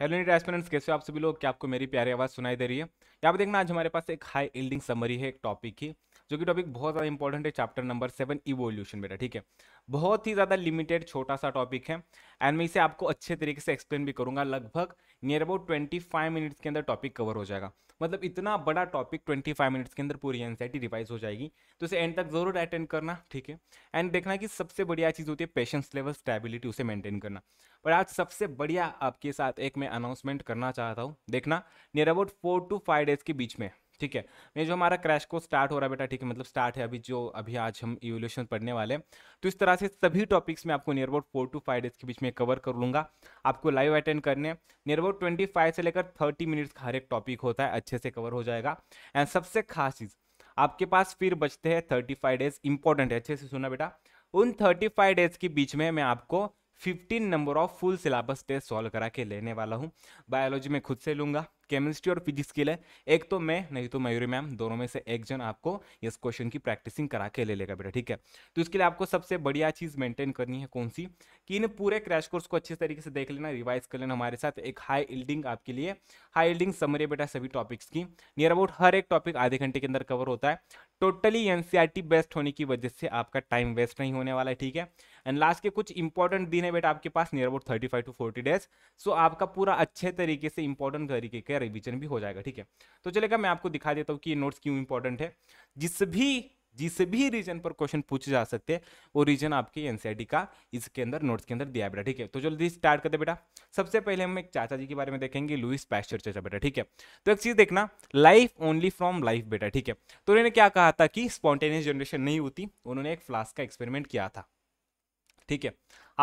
Hello NEET aspirants कैसे आप सभी लोग क्या आपको मेरी प्यारी आवाज़ सुनाई दे रही है यहाँ पर देखना आज हमारे पास एक हाई इल्डिंग समरी है एक टॉपिक की जो कि टॉपिक बहुत ज़्यादा इंपॉर्टेंट है चैप्टर नंबर सेवन इवोल्यूशन बेटा ठीक है बहुत ही ज़्यादा लिमिटेड छोटा सा टॉपिक है एंड मैं इसे आपको अच्छे तरीके से एक्सप्लेन भी करूंगा लगभग near about twenty five minutes के अंदर टॉपिक कवर हो जाएगा मतलब इतना बड़ा टॉपिक ट्वेंटी फाइव मिनट्स के अंदर पूरी एनसाइटी रिवाइज हो जाएगी तो इसे एंड तक जरूर अटेंड करना ठीक है एंड देखना कि सबसे बढ़िया चीज़ होती है पेशेंस लेवल स्टेबिलिटी उसे मेंटेन करना पर आज सबसे बढ़िया आपके साथ एक मैं अनाउंसमेंट करना चाहता हूँ देखना near about four to five days के बीच में ठीक है ये जो हमारा क्रैश कोर्स स्टार्ट हो रहा है बेटा ठीक है मतलब स्टार्ट है अभी जो अभी आज हम इवोल्यूशन पढ़ने वाले हैं तो इस तरह से सभी टॉपिक्स में आपको near about four to five days के बीच में कवर कर लूँगा आपको लाइव अटेंड करने नियर अबाउट ट्वेंटी फाइव से लेकर थर्टी मिनट्स का हर एक टॉपिक होता है अच्छे से कवर हो जाएगा एंड सबसे खास चीज़ आपके पास फिर बचते हैं थर्टी फाइव डेज इंपॉर्टेंट है अच्छे से सुना बेटा उन थर्टी फाइव डेज के बीच में मैं आपको fifteen number of full syllabus test solve करा के लेने वाला हूँ बायोलॉजी में खुद से लूँगा केमिस्ट्री और फिजिक्स के लिए एक तो मैं नहीं तो मयूरी मैम दोनों में से एक जन आपको इस क्वेश्चन की प्रैक्टिसिंग करा के ले लेगा बेटा ठीक है तो इसके लिए आपको सबसे बढ़िया चीज़ मेंटेन करनी है कौन सी कि इन पूरे क्रैश कोर्स को अच्छे तरीके से देख लेना रिवाइज कर लेना हमारे साथ एक हाई इल्डिंग आपके लिए हाई इल्डिंग समरी बेटा सभी टॉपिक्स की नियर अबाउट हर एक टॉपिक आधे घंटे के अंदर कवर होता है टोटली एन बेस्ट होने की वजह से आपका टाइम वेस्ट नहीं होने वाला है ठीक है एंड लास्ट के कुछ इंपॉर्टेंट दिन है बेटा आपके पास near about thirty five to forty days so आपका पूरा अच्छे तरीके से इंपॉर्टेंट तरीके के या रिविजन भी हो जाएगा ठीक है तो चलेगा मैं आपको दिखा देता हूँ कि ये नोट्स क्यों इंपॉर्टेंट है जिस भी जिस भी रीजन पर क्वेश्चन पूछे जा सकते हैं वो रीजन आपके एनसीईआरटी e का इसके अंदर नोट्स के अंदर दिया बेटा ठीक है तो जल्दी स्टार्ट करते बेटा सबसे पहले हम एक चाचा जी के बारे में देखेंगे लुइस पैस्चर चाचा बेटा ठीक है तो एक चीज देखना लाइफ ओनली फ्रॉम लाइफ बेटा ठीक है तो उन्होंने क्या कहा था कि स्पॉन्टेनियस जनरेशन नहीं होती उन्होंने एक फ्लास्क का एक्सपेरिमेंट किया था ठीक है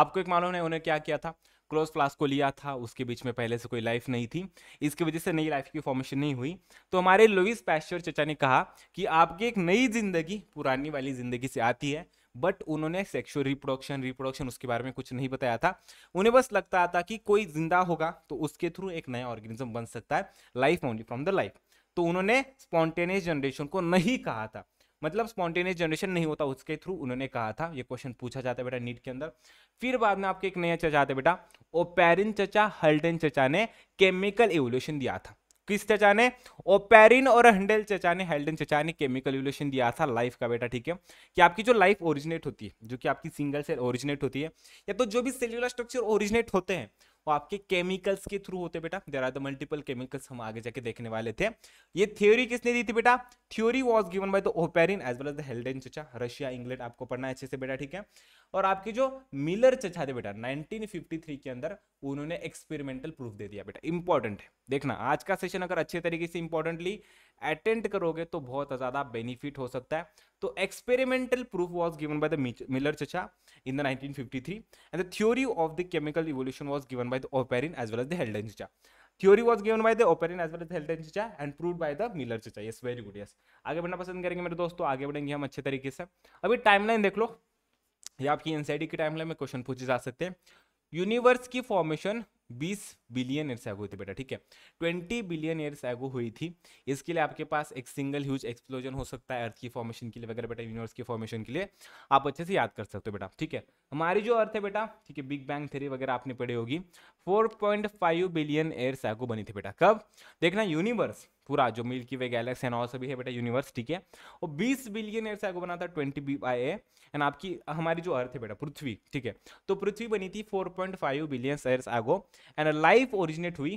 आपको एक मालूम है उन्होंने क्या किया था क्लोज क्लास को लिया था उसके बीच में पहले से कोई लाइफ नहीं थी इसकी वजह से नई लाइफ की फॉर्मेशन नहीं हुई तो हमारे लुइस पैश्चर चचा ने कहा कि आपकी एक नई जिंदगी पुरानी वाली जिंदगी से आती है बट उन्होंने सेक्शुअल रिप्रोडक्शन रिप्रोडक्शन उसके बारे में कुछ नहीं बताया था उन्हें बस लगता था कि कोई जिंदा होगा तो उसके थ्रू एक नया ऑर्गेनिज्म बन सकता है life only from the life तो उन्होंने स्पॉन्टेनियस जनरेशन को नहीं कहा था मतलब स्पॉन्टेनियस जनरेशन नहीं होता उसके थ्रू उन्होंने कहा था ये क्वेश्चन पूछा जाता है बेटा नीट के अंदर फिर बाद में आपके एक नया चचा आता है बेटा ओपेरिन चचा हल्डन चचा ने केमिकल एवोल्यूशन दिया था किस चचा ने ओपेरिन और हंडेल चचा ने हेल्डन चचा ने केमिकल रिवोल्यूशन दिया था लाइफ का बेटा ठीक है कि आपकी जो लाइफ ओरिजिनेट होती है जो कि आपकी सिंगल सेल ओरिजिनेट होती है या तो जो भी सेल्यूलर स्ट्रक्चर ओरिजिनेट होते हैं वो आपके केमिकल्स के थ्रू होते बेटा there are the multiple chemicals हम आगे जाके देखने वाले थे ये थ्योरी किसने दी थी बेटा theory was given by the Oparin as well as the चचा रशिया इंग्लैंड आपको पढ़ना अच्छे से बेटा ठीक है और आपके जो मिलर चचा थे बेटा नाइनटीन के अंदर उन्होंने एक्सपेरिमेंटल प्रूफ दे दिया बेटा इंपॉर्टेंट है देखना आज का सेशन अगर अच्छे तरीके से इंपॉर्टेंटली अटेंड करोगे तो बहुत ज़्यादा बेनिफिट हो सकता है तो experimental proof was given by the Miller चचा in the 1953 and the theory of the chemical evolution was given by the Oparin as well as the Haldane चचा theory was given by the Oparin as well as Haldane चचा and prove by the Miller चचा yes very good yes आगे बढ़ना पसंद करेंगे मेरे दोस्तों आगे बढ़ेंगे हम अच्छे तरीके से अभी टाइमलाइन देख लो ये आपकी एनसीआईडी e की टाइमलाइन में क्वेश्चन पूछे जा सकते हैं यूनिवर्स की फॉर्मेशन 20 बिलियन ईयर्स एगो हुई थी बेटा ठीक है ट्वेंटी बिलियन ईयर्स एगो हुई थी इसके लिए आपके पास एक सिंगल ह्यूज एक्सप्लोजन हो सकता है अर्थ की फॉर्मेशन के लिए वगैरह बेटा यूनिवर्स की फॉर्मेशन के लिए आप अच्छे से याद कर सकते हो बेटा ठीक है हमारी जो अर्थ है बेटा ठीक है बिग बैंग थेरी वगैरह आपने पढ़ी होगी 4.5 बिलियन ईयर्स एगो बनी थी बेटा कब देखना यूनिवर्स पूरा जो मिल्की वे गैलेक्सी एंड और सभी है बेटा यूनिवर्स ठीक है वो 20 बिलियन ईयर्स एगो बना था 20 बी आई ए एंड आपकी हमारी जो अर्थ है बेटा पृथ्वी ठीक है तो पृथ्वी बनी थी 4.5 billion years ago and life life originate हुई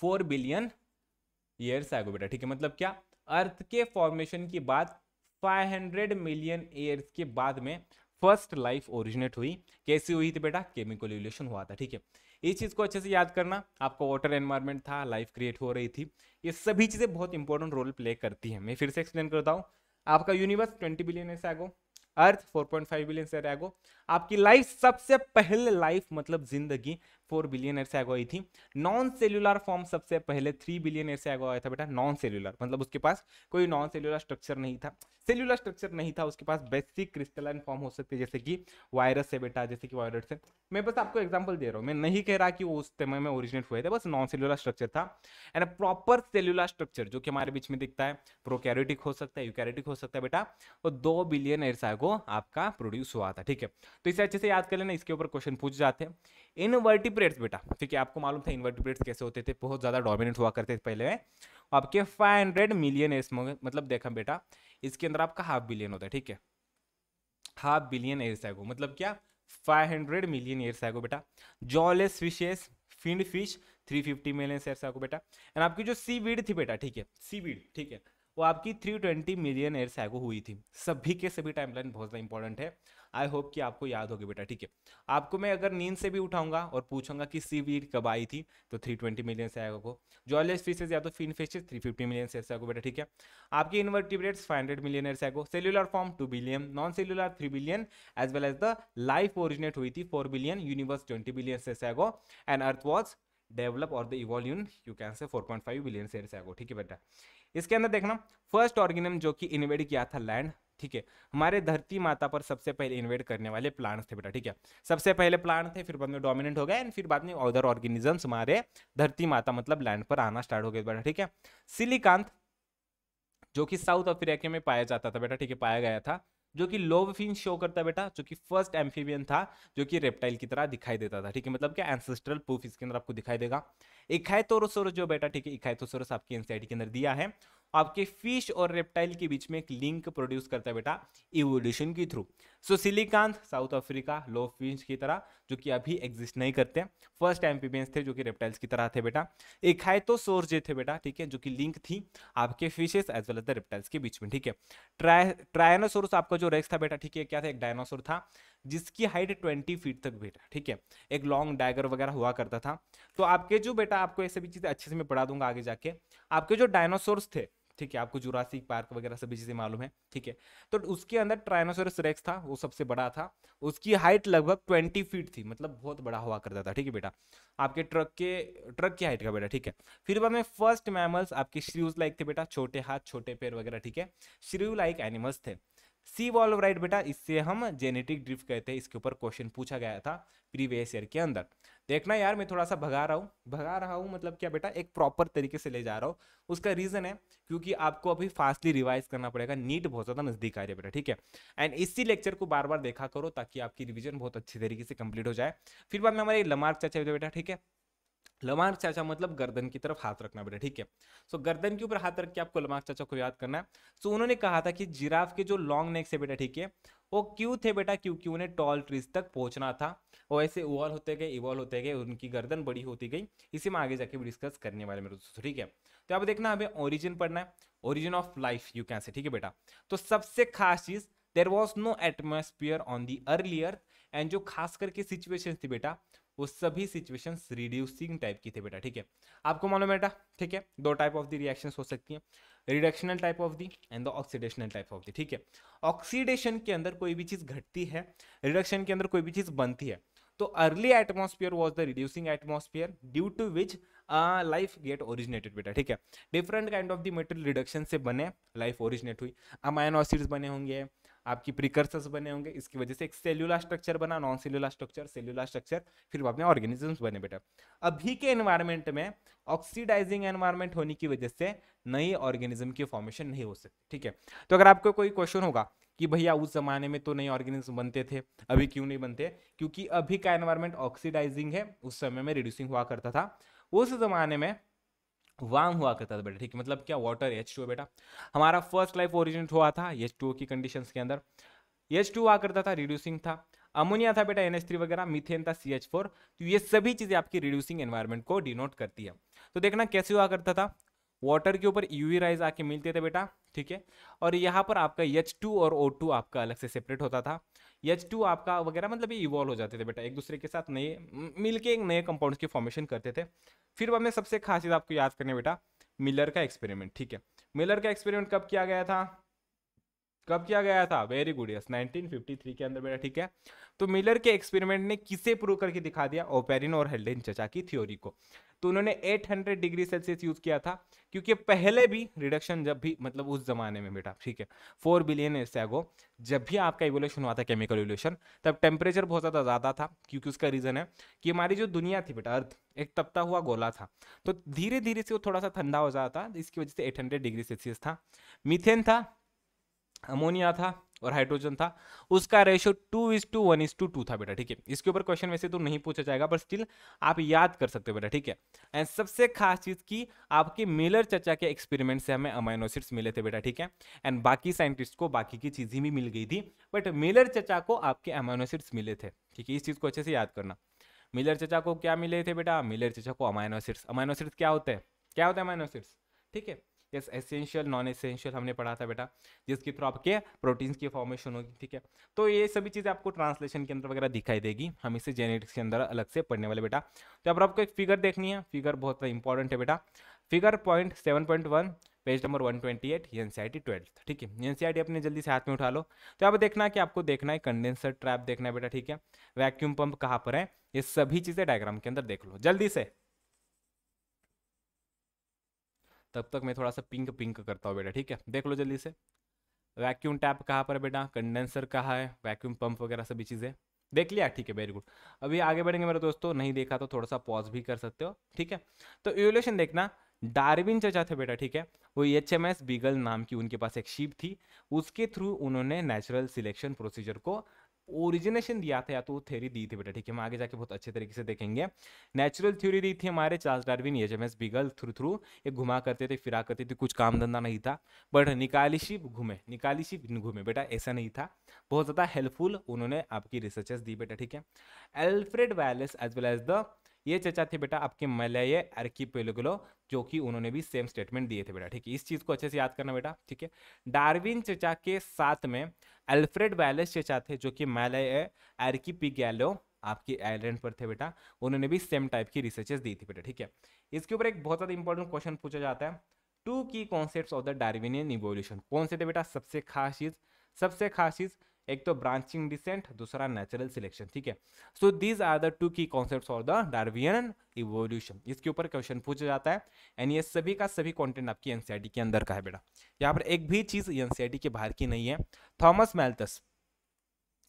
फोर बिलियन ईयर्स आगे बेटा ठीक है मतलब क्या अर्थ के फॉर्मेशन के बाद 500 मिलियन ईयर्स के बाद में फर्स्ट लाइफ ओरिजिनेट हुई कैसी हुई थी बेटा केमिकल रिलेशन हुआ था ठीक है इस चीज़ को अच्छे से याद करना आपका वाटर एनवायरमेंट था लाइफ क्रिएट हो रही थी ये सभी चीज़ें बहुत इंपॉर्टेंट रोल प्ले करती हैं मैं फिर से एक्सप्लेन करता हूँ आपका यूनिवर्स 20 बिलियन ईयर्स आगो अर्थ 4.5 बिलियन से आगो आपकी लाइफ सबसे पहले लाइफ मतलब जिंदगी फोर बिलियन ईयर से आगे आई थी नॉन सेल्यूलर फॉर्म सबसे पहले थ्री बिलियन ईयर से आगे आया था बेटा नॉन सेल्यूलर मतलब उसके पास कोई नॉन सेल्यूलर स्ट्रक्चर नहीं था सेल्यूलर स्ट्रक्चर नहीं था उसके पास बेसिक क्रिस्टलाइन फॉर्म हो सकते जैसे कि वायरस है बेटा जैसे कि वायरस है मैं बस आपको एग्जाम्पल दे रहा हूँ मैं नहीं कह रहा कि वो उस समय में ओरिजिनेट हुए थे बस नॉन सेल्यूलर स्ट्रक्चर था एंड प्रॉपर सेल्यूलर स्ट्रक्चर जो कि हमारे बीच में दिखता है प्रोकैरियोटिक हो सकता है यूकैरियोटिक हो सकता है बेटा वो दो बिलियन ईयर से आपका प्रोड्यूस हुआ था ठीक है तो इसे अच्छे से याद कर लेना इसके ऊपर क्वेश्चन पूछ जाते हैं इन इन्वर्टिब्रेट्स बेटा ठीक है आपको मालूम था इन्वर्टिब्रेट्स कैसे होते थे बहुत ज़्यादा डोमिनेंट हुआ करते थे पहले में आपके 500 मिलियन एस मतलब देखा बेटा इसके अंदर आपका हाफ बिलियन होता है ठीक है हाफ बिलियन एयर सैगो मतलब क्या 500 मिलियन एयर सैगो बेटा jawless fishes finned fish 350 million year ago बेटा एंड आपकी जो सी वीड थी बेटा ठीक है सी वीड ठीक है वो आपकी 320 मिलियन एयर सैगो हुई थी सभी के सभी टाइमलाइन बहुत ज़्यादा इंपॉर्टेंट है आई होप कि आपको याद होगी बेटा ठीक है आपको मैं अगर नींद से भी उठाऊंगा और पूछूंगा कि सी वीड कब आई थी तो 320 मिलियन से आएगा को जॉलेज फिशेज या तो फिन फिशेज 350 मिलियन से आएगा बेटा ठीक है आपके इन्वर्टिब्रेट्स 500 मिलियन से आएगा cellular form two billion non cellular three billion as well as the life originate हुई थी four billion universe twenty billion से आएगा एंड अर्थ वॉज डेवलप और the in you can say 4.5 billion से आएगा ठीक है बेटा इसके अंदर देखना फर्स्ट ऑर्गेनम जो कि इन्वेड किया था लैंड ठीक है हमारे धरती माता पर सबसे पहले इन्वेट करने वाले प्लांट्स थे बेटा ठीक है सबसे पहले प्लांट थे फिर बाद में डोमिनेंट हो गए एंड फिर बाद में अदर ऑर्गेनिजम्स हमारे धरती माता मतलब लैंड पर आना स्टार्ट हो गया बेटा ठीक है सिलिकांत जो कि साउथ अफ्रीका में पाया जाता था बेटा ठीक है पाया गया था जो कि लोव फिन शो करता बेटा जो कि फर्स्ट एम्फीबियन था जो कि रेप्टाइल की तरह दिखाई देता था ठीक है मतलब क्या एंसेस्ट्रल प्रूफ इसके अंदर आपको दिखाई देगा इकायतोरसोरस जो बेटा ठीक है इकायतोसोरस आपकी एनसीआईटी के अंदर दिया है आपके फिश और रेप्टाइल के बीच में एक लिंक प्रोड्यूस करता है बेटा इवोल्यूशन के through so coelacanth South Africa lobe fish की तरह जो कि अभी एग्जिस्ट नहीं करते फर्स्ट एम्पीबियंस थे जो कि रेप्टाइल्स की तरह थे बेटा एक हाई तो सोर्स थे बेटा ठीक है जो कि लिंक थी आपके fishes as well as the reptiles के बीच में ठीक है ट्राय ट्रायनोसोरस आपका जो रेक्स था बेटा ठीक है क्या था एक डायनासोर था जिसकी हाइट ट्वेंटी फीट तक बेटा ठीक है एक लॉन्ग डाइगर वगैरह हुआ करता था तो आपके जो बेटा आपको ऐसे भी चीज़ें अच्छे से मैं पढ़ा दूंगा आगे जाके आपके जो डायनासोर्स थे ठीक है आपको जुरासिक पार्क वगैरह सभी चीज़ें मालूम है ठीक है तो उसके अंदर ट्राइनासोरस रेक्स था वो सबसे बड़ा था उसकी हाइट लगभग ट्वेंटी फीट थी मतलब बहुत बड़ा हुआ करता था ठीक है बेटा आपके ट्रक के ट्रक की हाइट का बेटा ठीक है फिर बाद में फर्स्ट मैमल्स आपके श्रीव लाइक थे बेटा छोटे हाथ छोटे पेड़ वगैरह ठीक है श्रीव लाइक एनिमल्स थे सी वॉल राइट बेटा इससे हम जेनेटिक ड्रिफ्ट कहते हैं इसके ऊपर क्वेश्चन पूछा गया था प्रीवियस ईयर के अंदर देखना यार मैं थोड़ा सा भगा रहा हूँ भगा रहा हूँ मतलब क्या बेटा एक प्रॉपर तरीके से ले जा रहा हूँ उसका रीज़न है क्योंकि आपको अभी फास्टली रिवाइज करना पड़ेगा नीट बहुत ज़्यादा नज़दीक आ रही है बेटा ठीक है एंड इसी लेक्चर को बार बार देखा करो ताकि आपकी रिविजन बहुत अच्छी तरीके से कम्प्लीट हो जाए फिर बाद में हमारे लमार्क चाचा बेटा ठीक है लमार्क चाचा मतलब गर्दन की तरफ हाथ रखना बेटा ठीक है सो so, गर्दन के ऊपर हाथ रख के आपको लमार्क चाचा को याद करना है सो so, उन्होंने कहा था कि जिराफ के जो लॉन्ग नेक से बेटा ठीक है वो क्यों थे बेटा क्योंकि उन्हें टॉल ट्रीज तक पहुंचना था और ऐसे इवॉल्व होते गए इवॉल्व होते गए उनकी गर्दन बड़ी होती गई इसी में आगे जाके भी डिस्कस करने वाले मेरे दोस्तों ठीक है तो आप देखना हमें ओरिजिन पढ़ना है origin of life you can say ठीक है बेटा तो सबसे खास चीज there was no atmosphere on the early earth and जो खास करके सिचुएशन थी बेटा वो सभी सिचुएशन रिड्यूसिंग टाइप की थे बेटा ठीक है आपको मालूम बेटा ठीक है दो टाइप ऑफ दी रिएक्शन हो सकती हैं reductional type of the and the oxidational type of the ठीक है ऑक्सीडेशन के अंदर कोई भी चीज़ घटती है रिडक्शन के अंदर कोई भी चीज़ बनती है तो early atmosphere was the reducing atmosphere due to which life get originated बेटा ठीक है different kind of the material reduction से बने लाइफ ओरिजिनेट हुई अमाइनोसिड्स बने होंगे आपकी प्रिकर्सर्स बने होंगे इसकी वजह से एक सेल्यूलर स्ट्रक्चर बना non cellular structure cellular structure फिर बाद में ऑर्गेनिजम्स बने बेटा अभी के एनवायरमेंट में ऑक्सीडाइजिंग एनवायरमेंट होने की वजह से नई ऑर्गेनिज्म की फॉर्मेशन नहीं हो सकती ठीक है तो अगर आपको कोई क्वेश्चन होगा कि भैया उस जमाने में तो नए ऑर्गेनिज्म बनते थे अभी क्यों नहीं बनते क्योंकि अभी का एनवायरमेंट ऑक्सीडाइजिंग है उस समय में रिड्यूसिंग हुआ करता था उस जमाने में वार्म हुआ करता था बेटा ठीक है मतलब क्या वाटर एच टू बेटा हमारा फर्स्ट लाइफ ओरिजिनेट हुआ था एच टू की कंडीशन के अंदर एच टू हुआ करता था रिड्यूसिंग था अमोनिया था बेटा एन वगैरह मिथेन था सी एच फोर तो ये सभी चीज़ें आपकी रिड्यूसिंग एनवायरमेंट को डिनोट करती है तो देखना कैसे हुआ करता था वाटर के ऊपर यूवी राइज आके मिलते थे बेटा ठीक है और यहाँ पर आपका एच टू और ओ टू आपका अलग से सेपरेट होता था एच टू आपका वगैरह मतलब ये इवॉल्व हो जाते थे बेटा एक दूसरे के साथ नए मिलके एक नए कंपाउंड्स की फॉर्मेशन करते थे फिर हमें सबसे खास चीज़ आपको याद करने बेटा मिलर का एक्सपेरिमेंट ठीक है मिलर का एक्सपेरिमेंट कब किया गया था कब किया गया था वेरी गुड यस 1953 के अंदर बेटा ठीक है तो मिलर के एक्सपेरिमेंट ने किसे प्रूव करके दिखा दिया ओपेरिन और हेल्डेन चचा की थ्योरी को तो उन्होंने 800 डिग्री सेल्सियस यूज किया था क्योंकि पहले भी रिडक्शन जब भी मतलब उस जमाने में बेटा ठीक है फोर बिलियन एस से जब भी आपका इवोल्यूशन हुआ था केमिकल इवोल्यूशन तब टेम्परेचर बहुत ज़्यादा ज़्यादा था क्योंकि उसका रीज़न है कि हमारी जो दुनिया थी बेटा अर्थ एक तपता हुआ गोला था तो धीरे धीरे से वो थोड़ा सा ठंडा हो जाता था इसकी वजह से एट डिग्री सेल्सियस था मिथेन था अमोनिया था और हाइड्रोजन था उसका ratio two is two one is two two था बेटा ठीक है इसके ऊपर क्वेश्चन वैसे तो नहीं पूछा जाएगा बट स्टिल आप याद कर सकते हो बेटा ठीक है एंड सबसे खास चीज़ की आपके मिलर चचा के एक्सपेरिमेंट से हमें अमाइनोसिड्स मिले थे बेटा ठीक है एंड बाकी साइंटिस्ट को बाकी की चीज़ें भी मिल गई थी बट मिलर चचा को आपके अमाइनोसिड्स मिले थे ठीक है इस चीज़ को अच्छे से याद करना मिलर चचा को क्या मिले थे बेटा मिलर चचा को अमाइनोसिड्स अमाइनोसिड्स क्या होते हैं क्या होते हैं अमाइनोसिड्स ठीक है यस एसेंशियल नॉन एसेंशियल हमने पढ़ा था बेटा जिसके थ्रू आपके प्रोटीन्स की फॉर्मेशन होगी ठीक है तो ये सभी चीज़ें आपको ट्रांसलेशन के अंदर वगैरह दिखाई देगी हम इसे जेनेटिक्स के अंदर अलग से पढ़ने वाले बेटा तो अब आपको एक फिगर देखनी है फिगर बहुत इंपॉर्टेंट है बेटा figure point seven point one page number one twenty eight N C I T twelfth ठीक है एन सी आई टी अपने जल्दी से हाथ में उठा लो तो अब देखना है कि आपको देखना है कंडेंसर ट्रैप देखना है बेटा ठीक है वैक्यूम पंप कहाँ पर है ये सभी चीज़ें डायग्राम के अंदर देख लो जल्दी से तब तक मैं थोड़ा सा पिंक पिंक करता हूँ बेटा ठीक है देख लो जल्दी से वैक्यूम टैप कहाँ पर है बेटा कंडेंसर कहाँ है वैक्यूम पंप वगैरह सभी चीज़ें देख लिया ठीक है वेरी गुड अभी आगे बढ़ेंगे मेरे दोस्तों नहीं देखा तो थोड़ा सा पॉज भी कर सकते हो ठीक है तो इवोल्यूशन देखना डार्विन चचा थे बेटा ठीक है वो एच एम एस बीगल नाम की उनके पास एक शीप थी उसके थ्रू उन्होंने नेचुरल सिलेक्शन प्रोसीजर को ओरिजिनेशन दिया था या तो थ्योरी दी थी बेटा ठीक है हम आगे जाके बहुत अच्छे तरीके से देखेंगे नेचुरल थ्योरी दी थी हमारे चार्ल्स डार्विन ये M S Beagle through through ये घुमा करते थे फिरा करते थे कुछ काम धंधा नहीं था बट निकाली शिप घूमे निकाली शिप घूमे बेटा ऐसा नहीं था बहुत ज़्यादा हेल्पफुल उन्होंने आपकी रिसर्चेस दी बेटा ठीक है Alfred Wallace as well as the ये चर्चा थे बेटा आपके मलय अर्कीपेलुगलो जो कि उन्होंने भी सेम स्टेटमेंट दिए थे बेटा ठीक है इस चीज़ को अच्छे से याद करना बेटा ठीक है डार्विन चर्चा के साथ में अल्फ्रेड वैलेस चर्चा थे जो कि मलय अर्कीपिगैलो आपके आइलैंड पर थे बेटा उन्होंने भी सेम टाइप की रिसर्चेस दी थी बेटा ठीक है इसके ऊपर एक बहुत ज़्यादा इंपॉर्टेंट क्वेश्चन पूछा जाता है two key concept of the Darwinian evolution कौन से थे बेटा सबसे खास चीज़ सबसे खास चीज़ एक तो ब्रांचिंग डिसेंट दूसरा नेचुरल सिलेक्शन ठीक है so these are the two key concept for the Darwinian evolution इसके ऊपर क्वेश्चन पूछा जाता है एंड ये सभी का सभी कॉन्टेंट आपकी एनसीआर e के अंदर का है बेटा यहाँ पर एक भी चीज़ एनसीआर e के बाहर की नहीं है थॉमस मेल्थस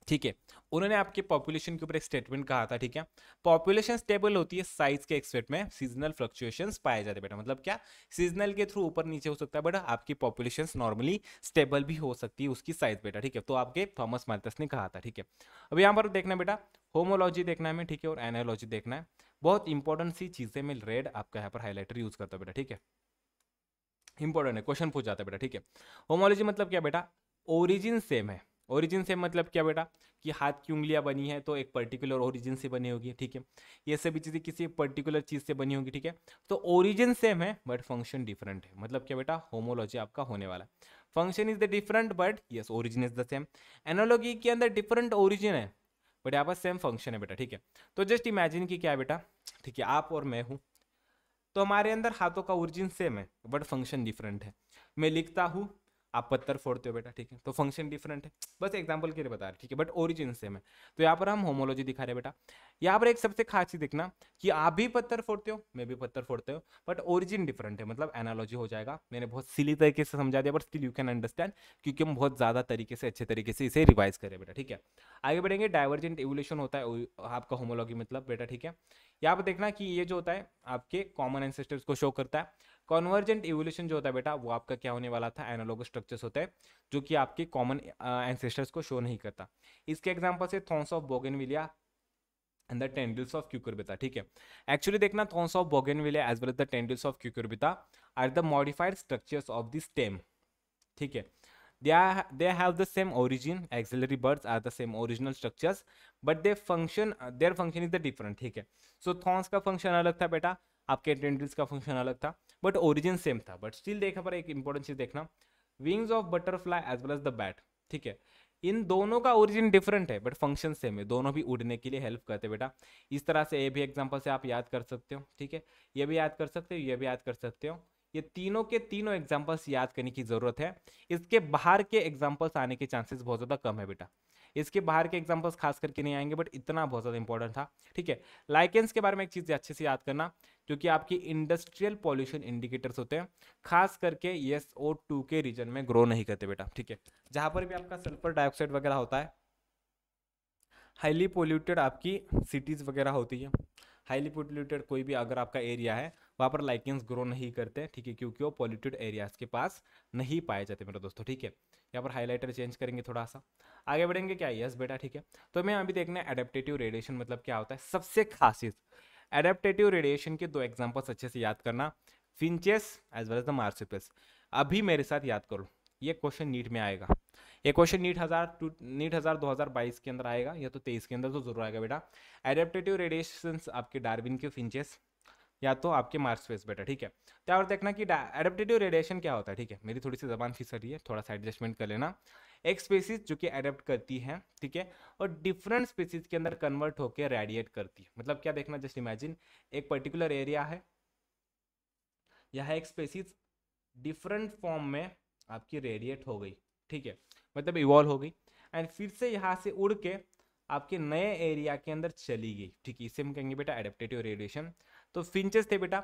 ठीक है उन्होंने आपके पॉपुलेशन के ऊपर एक स्टेटमेंट कहा था ठीक है पॉपुलेशन स्टेबल होती है साइज के एक्सपेक्ट में सीजनल फ्लक्चुएशन पाए जाते बेटा मतलब क्या सीजनल के थ्रू ऊपर नीचे हो सकता है बेटा आपकी पॉपुलेशन नॉर्मली स्टेबल भी हो सकती है उसकी साइज बेटा ठीक है तो आपके थॉमस मार्थस ने कहा था ठीक है अब यहाँ पर देखना बेटा होमोलॉजी देखना है ठीक है और एनोलॉजी देखना है बहुत इंपॉर्टेंट सी चीज़ें मैं रेड आपका यहाँ पर हाईलाइटर यूज़ करता बेटा ठीक है इंपॉर्टेंट है क्वेश्चन पूछ जाता है बेटा ठीक है होमोलॉजी मतलब क्या बेटा ओरिजिन सेम है ओरिजिन से मतलब क्या बेटा कि हाथ की उंगलियाँ बनी है तो एक पर्टिकुलर ओरिजिन से बनी होगी ठीक है ये सभी चीज़ें किसी पर्टिकुलर चीज़ से बनी होगी ठीक है तो ओरिजिन सेम है बट फंक्शन डिफरेंट है मतलब क्या बेटा होमोलॉजी आपका होने वाला है function is the different but yes origin is the same analogy के अंदर डिफरेंट ओरिजिन है बट यहाँ पर सेम फंक्शन है बेटा ठीक है तो जस्ट इमेजिन कि क्या बेटा ठीक है आप और मैं हूँ तो हमारे अंदर हाथों का ओरिजिन सेम है बट फंक्शन डिफरेंट है मैं लिखता हूँ आप पत्थर फोड़ते हो बेटा ठीक है तो फंक्शन डिफरेंट है बस एग्जाम्पल के लिए बता रहे ठीक है बट ओरिजिन सेम है तो यहाँ पर हम होमोलॉजी दिखा रहे बेटा यहाँ पर एक सबसे खास चीज देखना कि आप भी पत्थर फोड़ते हो मैं भी पत्थर फोड़ते हो बट ओरिजिन डिफरेंट है मतलब एनालॉजी हो जाएगा मैंने बहुत सिली तरीके से समझा दिया but still you can understand क्योंकि हम बहुत ज़्यादा तरीके से अच्छे तरीके से इसे रिवाइज करें बेटा ठीक है आगे बढ़ेंगे डाइवर्जेंट एवोल्यूशन होता है आपका होमोलॉजी मतलब बेटा ठीक है यहाँ पर देखना कि ये जो होता है आपके कॉमन एंसेस्टर्स को शो करता है कॉन्वर्जेंट इवोल्यूशन जो होता है बेटा वो आपका क्या होने वाला था एनालॉग स्ट्रक्चर्स होता है जो कि आपके कॉमन एंसेस्टर्स uh, को शो नहीं करता इसके एग्जाम्पल से thorns of Bougainvillea and the tendrils of Cucurbita ठीक है एक्चुअली देखना thorns of Bougainvillea as well as the tendrils of Cucurbita are the modified structures of the stem ठीक है they are they have the same origin axillary buds are the same original structures but their function their function is the different ठीक है so thorns का function अलग था बेटा आपके टेंडल्स का फंक्शन अलग था बट ओरिजिन सेम था बट स्टिल देखा पर एक इंपॉर्टेंट चीज़ देखना wings of butterfly as well as the bat ठीक है इन दोनों का ओरिजिन डिफरेंट है बट फंक्शन सेम है दोनों भी उड़ने के लिए हेल्प करते बेटा इस तरह से ये भी एग्जाम्पल से आप याद कर सकते हो ठीक है ये भी याद कर सकते हो ये भी याद कर सकते हो ये तीनों के तीनों एग्जाम्पल्स याद करने की ज़रूरत है इसके बाहर के एग्जाम्पल्स आने के चांसेस बहुत ज़्यादा कम है बेटा इसके बाहर के एग्जाम्पल्स खास करके नहीं आएंगे बट इतना बहुत ज़्यादा इंपॉर्टेंट था ठीक है लाइकेंस के बारे में एक चीज़ अच्छे से याद करना जो कि आपकी इंडस्ट्रियल पॉल्यूशन इंडिकेटर्स होते हैं खास करके यस ओ टू के रीजन में ग्रो नहीं करते बेटा ठीक है जहाँ पर भी आपका सल्फर डाइऑक्साइड वगैरह होता है हाईली पोल्यूटेड आपकी सिटीज़ वगैरह होती है हाईली पोल्यूटेड कोई भी अगर आपका एरिया है वहाँ पर लाइकेंस ग्रो नहीं करते ठीक है क्योंकि वो पॉल्यूटेड एरियाज़ के पास नहीं पाए जाते मेरे दोस्तों ठीक है यहाँ पर हाईलाइटर चेंज करेंगे थोड़ा सा आगे बढ़ेंगे क्या यस बेटा ठीक है तो मैं अभी देखना एडेप्टेटिव रेडिएशन मतलब क्या होता है सबसे खासियत एडेप्टेटिव रेडिएशन के दो एग्जाम्पल्स अच्छे से याद करना finches as well as the marsupials अभी मेरे साथ याद करो ये क्वेश्चन नीट में आएगा ये क्वेश्चन नीट हज़ार टू नीट हज़ार दो हज़ार बाईस के अंदर आएगा या तो तेईस के अंदर तो जरूर आएगा बेटा एडेप्टेटिव रेडिएशन आपके डार्विन के फिंचेस या तो आपके मार्क्स पे बेटर ठीक है तो देखना कि एडेप्टेटिव रेडिएशन क्या होता है ठीक है मेरी थोड़ी सी जबान फिस रही है थोड़ा सा एडजस्टमेंट कर लेना एक स्पेसीज जो कि एडेप्ट करती है ठीक है और डिफरेंट स्पेसीज के अंदर कन्वर्ट होकर रेडिएट करती है मतलब क्या देखना जस्ट इमेजिन एक पर्टिकुलर एरिया है यह एक स्पेसीज डिफरेंट फॉर्म में आपकी रेडिएट हो गई ठीक है मतलब इवॉल्व हो गई एंड फिर से यहाँ से उड़ के आपके नए एरिया के अंदर चली गई ठीक है इसे हम कहेंगे बेटा एडेप्टेटिव रेडिएशन तो फिंचेस थे बेटा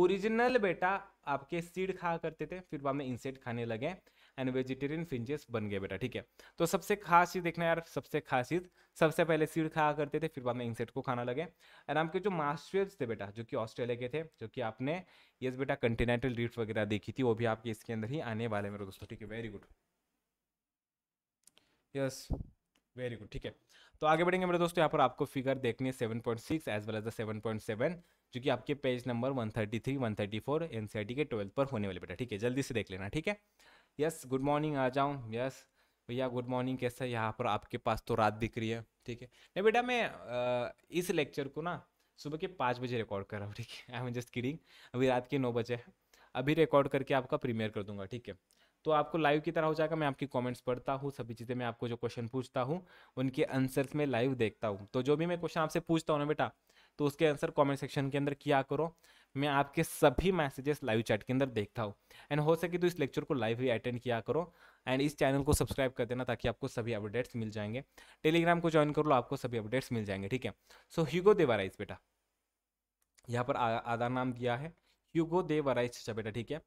ओरिजिनल बेटा आपके सीड खा करते थे फिर बाद में इंसेक्ट खाने लगे एंड वेजिटेरियन फिंचेस बन गए बेटा ठीक है तो सबसे खास चीज़ देखना यार सबसे खास चीज़ सबसे पहले सीड खा करते थे फिर बाद में इंसेक्ट को खाना लगे एंड आपके जो मास्टर्स थे बेटा जो कि ऑस्ट्रेलिया के थे जो कि आपने ये बेटा कंटिनेंटल रिफ्ट वगैरह देखी थी वो भी आपके इसके अंदर ही आने वाले मेरे दोस्तों ठीक है very good yes yes. Very good ठीक है तो आगे बढ़ेंगे मेरे दोस्तों यहाँ पर आपको फिगर देखनी है seven point six as well as the seven point seven जो कि आपके page number one thirty three one thirty four N C I T के ट्वेल्थ पर होने वाले बेटा ठीक है जल्दी से देख लेना ठीक है यस गुड मॉर्निंग आ जाऊँ यस भैया गुड मॉर्निंग कैसा है यहाँ पर आपके पास तो रात दिख रही है ठीक है नहीं बेटा मैं इस लेक्चर को ना सुबह के पाँच बजे रिकॉर्ड कर रहा हूँ ठीक है आई एम जस्ट किडिंग अभी रात के नौ बजे है अभी रिकॉर्ड करके आपका प्रीमियर कर दूंगा ठीक है तो आपको लाइव की तरह हो जाएगा मैं आपकी कमेंट्स पढ़ता हूँ सभी चीज़ें मैं आपको जो क्वेश्चन पूछता हूँ उनके आंसर्स में लाइव देखता हूँ तो जो भी मैं क्वेश्चन आपसे पूछता हूँ ना बेटा तो उसके आंसर कमेंट सेक्शन के अंदर किया करो मैं आपके सभी मैसेजेस लाइव चैट के अंदर देखता हूँ एंड हो सके तो इस लेक्चर को लाइव ही अटेंड किया करो एंड इस चैनल को सब्सक्राइब कर देना ताकि आपको सभी अपडेट्स मिल जाएंगे टेलीग्राम को ज्वाइन कर लो आपको सभी अपडेट्स मिल जाएंगे ठीक है सो ह्यूगो देवाराइज बेटा यहाँ पर आधा नाम दिया है ह्यूगो देवाराइज बेटा ठीक है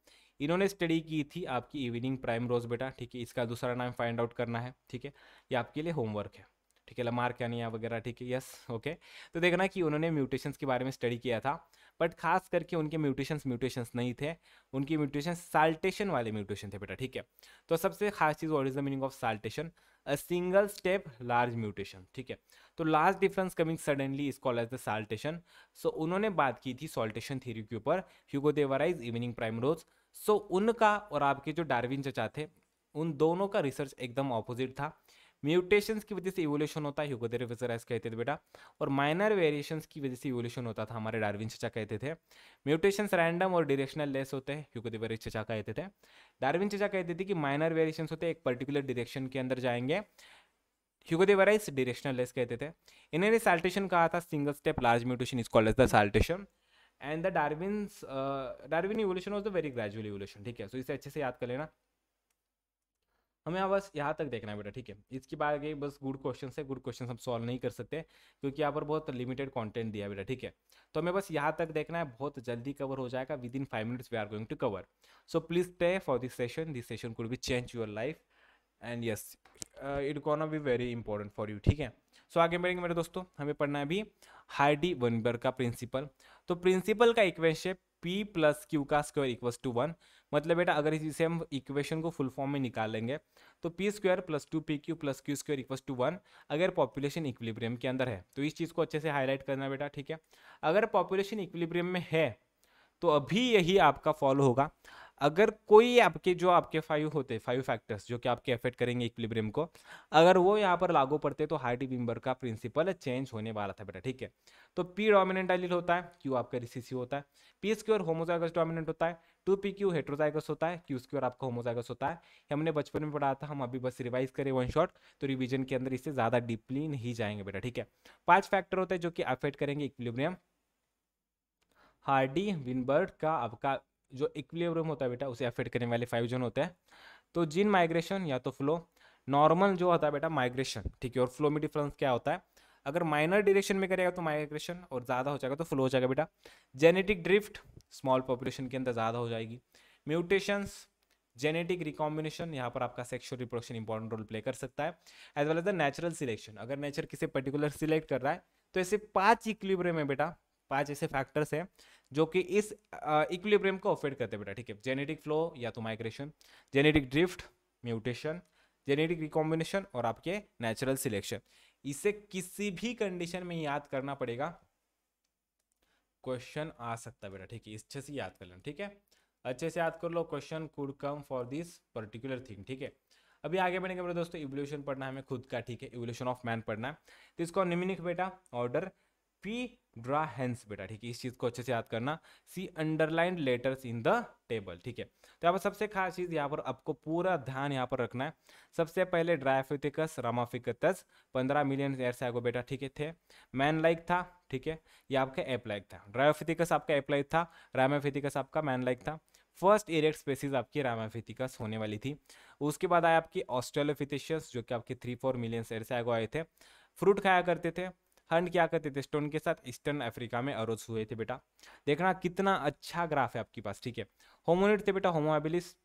इन्होंने स्टडी की थी आपकी इवनिंग प्राइम रोज बेटा ठीक है इसका दूसरा नाम फाइंड आउट करना है ठीक है ये आपके लिए होमवर्क है ठीक है लमार कैनिया वगैरह ठीक है यस ओके तो देखना कि उन्होंने म्यूटेशंस के बारे में स्टडी किया था बट खास करके उनके म्यूटेशंस म्यूटेशंस नहीं थे उनकी म्यूटेशन साल्टेशन वाले म्यूटेशन थे बेटा ठीक है तो सबसे खास चीज़ what is the meaning of saltation a single step large mutation ठीक है तो large difference coming suddenly is call as the saltation so उन्होंने बात की थी सॉल्टेशन थ्योरी के ऊपर ह्यूगो देवराइज इवनिंग प्राइम रोज सो उनका और आपके जो डार्विन चचा थे उन दोनों का रिसर्च एकदम ऑपोजिट था म्यूटेशन की वजह से इवोल्यूशन होता है ह्यूगोदेरे फिजराइस कहते थे बेटा और माइनर वेरिएशंस की वजह से इवोल्यूशन होता था हमारे डार्विन चचा कहते थे म्यूटेशंस रैंडम और डिरेक्शनल लेस होते हैं ह्यूगोदेरे चचा कहते थे डार्विन चचा कहते थे कि माइनर वेरिएशंस होते हैं एक पर्टिकुलर डिरेक्शन के अंदर जाएंगे ह्यूगोदेवराइस डिरेक्शनल लेस कहते थे इन्होंने साल्टेशन कहा था single step large mutation is called as the saltation and the Darwin's Darwin evolution was the very gradual evolution ठीक है सो so, इसे अच्छे से याद कर लेना हमें यहाँ बस यहाँ तक देखना है बेटा ठीक है इसके बाद ये बस गुड क्वेश्चन है गुड क्वेश्चन हम सॉल्व नहीं कर सकते क्योंकि यहाँ पर बहुत लिमिटेड कंटेंट दिया है बेटा ठीक है तो हमें बस यहाँ तक देखना है बहुत जल्दी कवर हो जाएगा within five minutes we are going to cover so please stay for this session this session could be change your life and yes it can be very important for you ठीक है सो आगे बढ़ेंगे मेरे दोस्तों हमें पढ़ना है अभी हार्डी वनबर्ग का प्रिंसिपल तो प्रिंसिपल का इक्वेश पी प्लस क्यू का स्क्वायर इक्वल टू वन मतलब बेटा अगर इसे हम इक्वेशन को फुल फॉर्म में निकालेंगे तो P square plus two P Q plus Q square equal to one अगर पॉपुलेशन इक्विलिब्रियम के अंदर है तो इस चीज़ को अच्छे से हाईलाइट करना बेटा ठीक है अगर पॉपुलेशन इक्विलिब्रियम में है तो अभी यही आपका फॉलो होगा अगर कोई आपके जो आपके फाइव होते फाइव फैक्टर्स जो कि आपके एफेक्ट करेंगे इक्विलिब्रियम को अगर वो यहाँ पर लागू पड़ते तो हार्डी बिम्बर का प्रिंसिपल चेंज होने वाला था बेटा ठीक है तो पी डोमिनेंट एलिल होता है क्यू आपका रिसीसी होता है पी स्क्योर होमोजाइगस डोमिनेंट होता है टू पी क्यू हेट्रोजाइगस होता है क्यू स्क्योर आपका होमोजाइगस होता है हमने बचपन में पढ़ा था हम अभी बस रिवाइज करें वन शॉट तो रिविजन के अंदर इससे ज़्यादा डीपली नहीं जाएंगे बेटा ठीक है पांच फैक्टर होते हैं जो कि अफेक्ट करेंगे इक्विलिब्रियम हार्डी विनबर्ट का आपका जो इक्विलिब्रियम होता है बेटा उसे अफेक्ट करने वाले फाइव जोन होते हैं तो जिन माइग्रेशन या तो फ्लो नॉर्मल जो होता है बेटा माइग्रेशन ठीक है और फ्लो में डिफरेंस क्या होता है अगर माइनर डिरेक्शन में करेगा तो माइग्रेशन और ज़्यादा हो जाएगा तो फ्लो हो जाएगा बेटा जेनेटिक ड्रिफ्ट स्मॉल पॉपुलेशन के अंदर ज़्यादा हो जाएगी म्यूटेशंस जेनेटिक रिकॉम्बिनेशन यहाँ पर आपका sexual reproduction important role play कर सकता है as well as the natural selection अगर नेचर किसी पर्टिकुलर सिलेक्ट कर रहा है तो ऐसे पाँच इक्लिब्रियम है बेटा पाँच ऐसे फैक्टर्स हैं जो कि इस इक्विलिब्रियम को अफेक्ट करते बेटा ठीक है जेनेटिक फ्लो या तो migration genetic drift mutation genetic recombination और आपके नेचुरल सिलेक्शन इसे किसी भी कंडीशन में याद करना पड़ेगा क्वेश्चन आ सकता है बेटा ठीक है अच्छे से याद कर लेना ठीक है अच्छे से याद कर लो question could come for this particular thing ठीक है अभी आगे बढ़ेंगे बेटा दोस्तों इवोल्यूशन पढ़ना है हमें खुद का ठीक है इवोल्यूशन ऑफ मैन पढ़ना है तो इसको निम्निख बेटा ऑर्डर पी ड्रा हैंस बेटा ठीक है इस चीज़ को अच्छे से याद करना see underline letters in the table ठीक है तो यहाँ पर सबसे खास चीज़ यहाँ पर आपको पूरा ध्यान यहाँ पर रखना है सबसे पहले ड्राइफिकस रामाफिकस पंद्रह मिलियन ईयर से बेटा ठीक है थे मैन लाइक था ठीक है ये आपका एप लाइक था ड्राइफिथिकस आपका एप लाइक था रामाफिथिकस आपका मैन लाइक था फर्स्ट एरेक्ट स्पेसिस आपकी रामाफिथिकस होने वाली थी उसके बाद आया आपकी ऑस्ट्रेलोफिथिशियस जो कि आपके थ्री फोर मिलियन एयर से आए थे फ्रूट खाया करते थे हंड क्या करते थे स्टोन के साथ ईस्टर्न अफ्रीका में अरोज हुए थे बेटा देखना कितना अच्छा ग्राफ है आपके पास ठीक है होमोनिट थे बेटा होमोबिलिस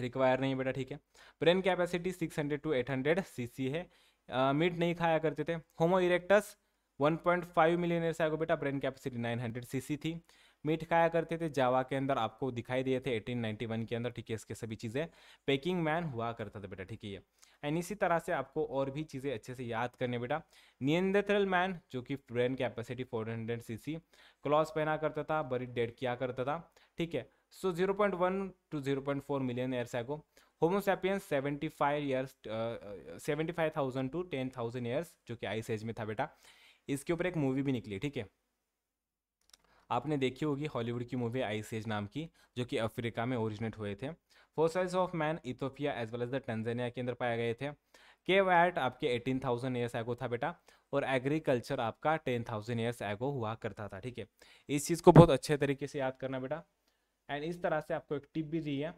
रिक्वायर नहीं बेटा ठीक है ब्रेन कैपेसिटी 600 टू 800 सीसी है आ, मीट नहीं खाया करते थे होमो इरेक्टस 1.5 मिलियन ईयर से आएगा बेटा ब्रेन कैपेसिटी 900 सीसी थी मीट खाया करते थे जावा के अंदर आपको दिखाई दिए थे 1891 के अंदर ठीक है इसके सभी चीज़ें पैकिंग मैन हुआ करता था बेटा ठीक है ये एंड इसी तरह से आपको और भी चीज़ें अच्छे से याद करने बेटा नियंत्रल मैन जो कि brain capacity four hundred C C clothes पहना करता था बरी डेड किया करता था ठीक है so zero point one two zero point four million years को Homo sapiens seventy five years seventy five thousand to ten thousand years जो कि आइस एज में था बेटा इसके ऊपर एक मूवी भी निकली ठीक है आपने देखी होगी हॉलीवुड की मूवी आई सेज नाम की जो कि अफ्रीका में ओरिजिनेट हुए थे fossils of man Ethiopia as well as the Tanzania के अंदर पाए गए थे के वैट आपके एटीन थाउजेंड ईयर्स एगो था बेटा और एग्रीकल्चर आपका टेन थाउजेंड ईयर्स एगो हुआ करता था ठीक है इस चीज़ को बहुत अच्छे तरीके से याद करना बेटा एंड इस तरह से आपको एक टिप भी दी है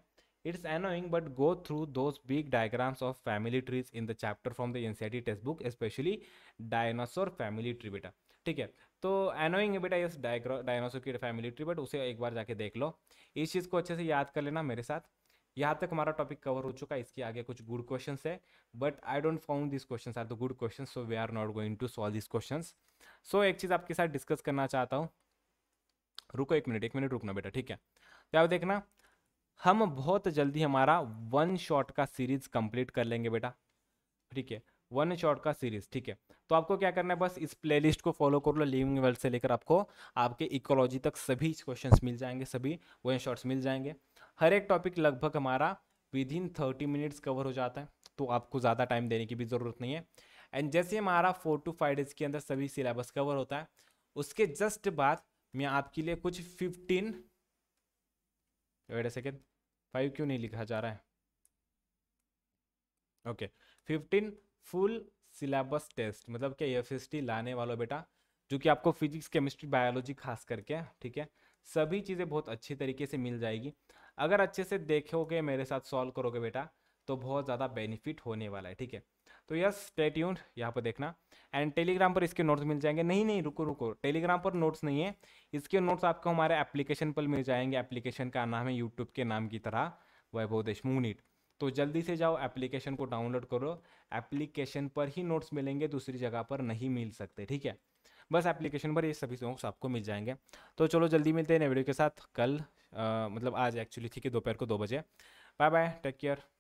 it's annoying but go through through big diagrams of family trees in the chapter from the the NCERT book specially dinosaur family tree बेटा ठीक है तो एनोइंग है बेटा ये डायनासोर की फैमिली ट्री बट उसे एक बार जाके देख लो इस चीज़ को अच्छे से याद कर लेना मेरे साथ यहाँ तक हमारा टॉपिक कवर हो चुका है इसके आगे कुछ गुड क्वेश्चन है but I don't found this question are the good question so we are not going to solve this question so एक चीज़ आपके साथ डिस्कस करना चाहता हूँ रुको एक मिनट एक मिनट रुकना बेटा ठीक है तो आप देखना हम बहुत जल्दी हमारा वन शॉट का सीरीज कंप्लीट कर लेंगे बेटा ठीक है वन शॉट का सीरीज ठीक है तो आपको क्या करना है बस इस प्लेलिस्ट को फॉलो कर लो लिविंग वेल्थ से लेकर आपको आपके इकोलॉजी तक सभी क्वेश्चन मिल जाएंगे सभी वन शॉट्स मिल जाएंगे हर एक टॉपिक लगभग हमारा within thirty minutes cover हो जाता है तो आपको ज़्यादा टाइम देने की भी ज़रूरत नहीं है एंड जैसे हमारा फोर टू फाइव डेज के अंदर सभी सिलेबस कवर होता है उसके जस्ट बाद मैं आपके लिए कुछ फिफ्टीन वेट सेकेंड फाइव क्यों नहीं लिखा जा रहा है okay fifteen full syllabus test मतलब क्या एफ लाने वालों बेटा जो कि आपको फिजिक्स केमिस्ट्री बायोलॉजी खास करके ठीक है सभी चीज़ें बहुत अच्छी तरीके से मिल जाएगी अगर अच्छे से देखोगे मेरे साथ सॉल्व करोगे बेटा तो बहुत ज़्यादा बेनिफिट होने वाला है ठीक है तो यस स्टेट्यून यहाँ पर देखना एंड टेलीग्राम पर इसके नोट्स मिल जाएंगे नहीं नहीं रुको रुको टेलीग्राम पर नोट्स नहीं है इसके नोट्स आपको हमारे एप्लीकेशन पर मिल जाएंगे एप्लीकेशन का नाम है यूट्यूब के नाम की तरह वैभव देशमुख नीट तो जल्दी से जाओ एप्लीकेशन को डाउनलोड करो एप्लीकेशन पर ही नोट्स मिलेंगे दूसरी जगह पर नहीं मिल सकते ठीक है बस एप्लीकेशन पर ये सभी नोट्स आपको मिल जाएंगे तो चलो जल्दी मिलते हैं नए वीडियो के साथ कल आ, मतलब आज एक्चुअली ठीक है दोपहर को दो बजे बाय बाय टेक केयर